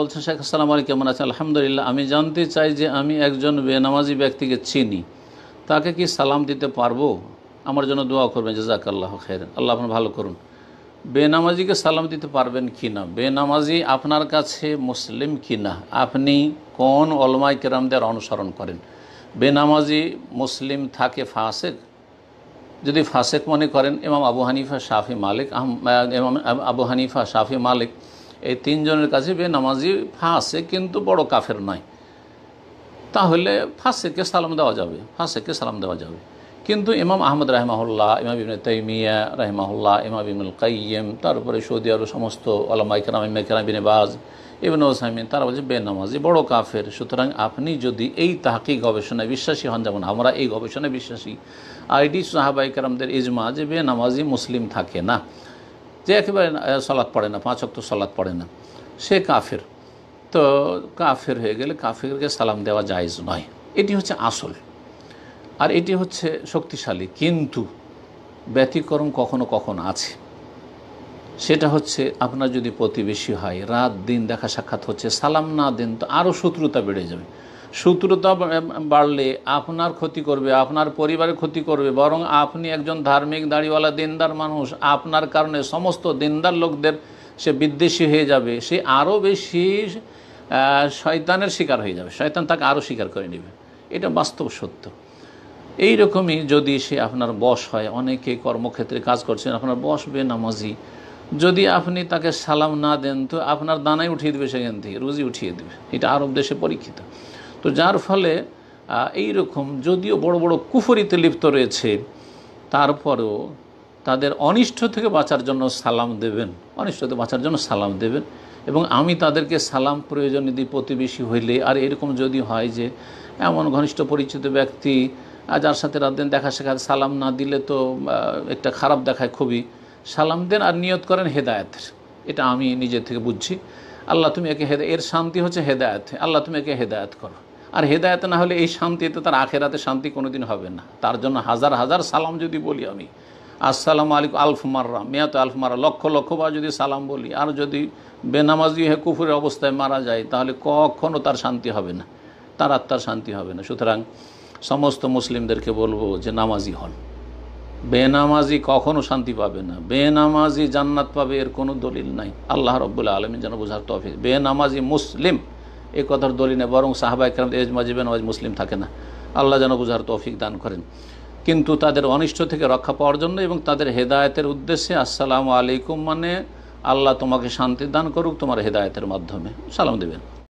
বলছেন শেখ আসসালাম আলী কেমন আছেন আলহামদুলিল্লাহ আমি জানতে চাই যে আমি একজন বেনামাজি ব্যক্তিকে চিনি তাকে কি সালাম দিতে পারবো আমার জন্য দোয়া করবেন জাজাক আল্লাহ খের আল্লাহ আপনার ভালো করুন বেনামাজিকে সালাম দিতে পারবেন কি না বেনামাজি আপনার কাছে মুসলিম কি না আপনি কোন অলমাই কেরামদের অনুসরণ করেন বেনামাজি মুসলিম থাকে ফাঁসেক যদি ফাসেক মনে করেন এমাম আবু হানিফা শাফি মালিক এমাম আবু হানিফা শাফি মালিক এই তিনজনের কাছে নামাজি ফাঁসে কিন্তু বড় কাফের নয় তাহলে ফাঁসেকে সালাম দেওয়া যাবে ফাঁসেকে সালাম দেওয়া যাবে কিন্তু ইমাম আহমদ রাহমাহুল্লাহ ইমাম ইবিন তৈমিয়া রাহমাহুল্লাহ ইমাম ইবনুল কাইম তারপরে সৌদি আরব সমস্ত আলামা ইকরাম ইমেকরাম বিন বাজ ইবন ওসাইমিন তারা বলছে নামাজি বড় কাফের সুতরাং আপনি যদি এই তাহাকি গবেষণায় বিশ্বাসী হন যেমন আমরা এই গবেষণায় বিশ্বাসী আইডি সাহাবাইকার আমাদের ইজমা যে বেনামাজি মুসলিম থাকে না যে একেবারে সলাৎ পড়ে না পাঁচ অক্ত সলাৎ পড়ে না সে কাফের তো কাফের হয়ে গেলে কাফেরকে সালাম দেওয়া জায়জ নয় এটি হচ্ছে আসল আর এটি হচ্ছে শক্তিশালী কিন্তু ব্যতিক্রম কখনো কখনো আছে সেটা হচ্ছে আপনার যদি প্রতিবেশী হয় রাত দিন দেখা সাক্ষাৎ হচ্ছে সালাম না দিন তো আরও শত্রুতা বেড়ে যাবে শত্রুতা বাড়লে আপনার ক্ষতি করবে আপনার পরিবারের ক্ষতি করবে বরং আপনি একজন ধার্মিক দাড়িওয়ালা দিনদার মানুষ আপনার কারণে সমস্ত দিনদার লোকদের সে বিদ্বেষী হয়ে যাবে সে আরও বেশি শয়তানের শিকার হয়ে যাবে শয়তান তাকে আরও শিকার করে নেবে এটা বাস্তব সত্য এই রকমই যদি সে আপনার বস হয় অনেকে কর্মক্ষেত্রে কাজ করছেন আপনার বস বেনামাজি যদি আপনি তাকে সালাম না দেন তো আপনার দানাই উঠিয়ে দেবে সেখান থেকে রুজি উঠিয়ে দেবে এটা আরব দেশে পরীক্ষিত তো যার ফলে এই রকম যদিও বড় বড় কুফরিতে লিপ্ত রয়েছে তারপরেও তাদের অনিষ্ট থেকে বাঁচার জন্য সালাম দেবেন অনিষ্ট থেকে বাঁচার জন্য সালাম দেবেন এবং আমি তাদেরকে সালাম প্রয়োজন যদি প্রতিবেশী হইলে আর এরকম যদি হয় যে এমন ঘনিষ্ঠ পরিচিত ব্যক্তি যার সাথে রাত দেন দেখা শেখার সালাম না দিলে তো একটা খারাপ দেখায় খুবই সালাম দেন আর নিয়ত করেন হেদায়তের এটা আমি নিজে থেকে বুঝছি আল্লাহ তুমি একে হেদায় এর শান্তি হচ্ছে হেদায়ত আল্লাহ তুমি একে হেদায়ত করো আর হেদায়ত না হলে এই শান্তিতে তার আখেরাতে শান্তি কোনোদিন হবে না তার জন্য হাজার হাজার সালাম যদি বলি আমি আসসালাম আলিক আলফমাররা মেয়াত আলফমারা লক্ষ লক্ষ বা যদি সালাম বলি আর যদি বেনামাজি হয়ে কুফুরের অবস্থায় মারা যায় তাহলে কখনও তার শান্তি হবে না তার আত্মার শান্তি হবে না সুতরাং সমস্ত মুসলিমদেরকে বলবো যে নামাজি হন বেনামাজি কখনও শান্তি পাবে না বেনামাজি জান্নাত পাবে এর কোনো দলিল নাই আল্লাহ রব্বুল আলমী যেন বোঝার তফিক বেনামাজি মুসলিম এই কথার দলি নেই বরং সাহাবা একরাম এজ মাজিবেন ওয়াজ মুসলিম থাকে না আল্লাহ যেন বুঝার তৌফিক দান করেন কিন্তু তাদের অনিষ্ট থেকে রক্ষা পাওয়ার জন্য এবং তাদের হেদায়তের উদ্দেশ্যে আসসালামু আলাইকুম মানে আল্লাহ তোমাকে শান্তি দান করুক তোমার হেদায়তের মাধ্যমে সালাম দেবেন